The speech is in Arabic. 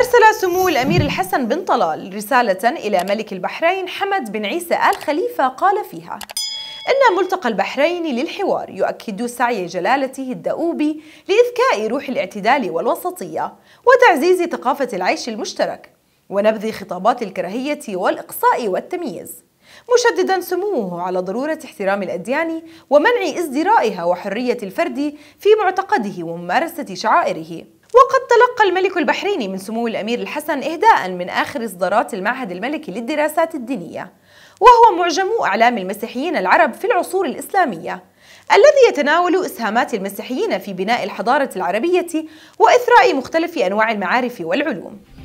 أرسل سمو الأمير الحسن بن طلال رسالة إلى ملك البحرين حمد بن عيسى آل خليفة قال فيها إن ملتقى البحرين للحوار يؤكد سعي جلالته الدؤوب لإذكاء روح الاعتدال والوسطية وتعزيز ثقافة العيش المشترك ونبذ خطابات الكراهية والإقصاء والتمييز مشددا سموه على ضرورة احترام الأديان ومنع ازدرائها وحرية الفرد في معتقده وممارسة شعائره وقد تلقى الملك البحريني من سمو الأمير الحسن إهداء من آخر إصدارات المعهد الملكي للدراسات الدينية وهو معجم أعلام المسيحيين العرب في العصور الإسلامية الذي يتناول إسهامات المسيحيين في بناء الحضارة العربية وإثراء مختلف أنواع المعارف والعلوم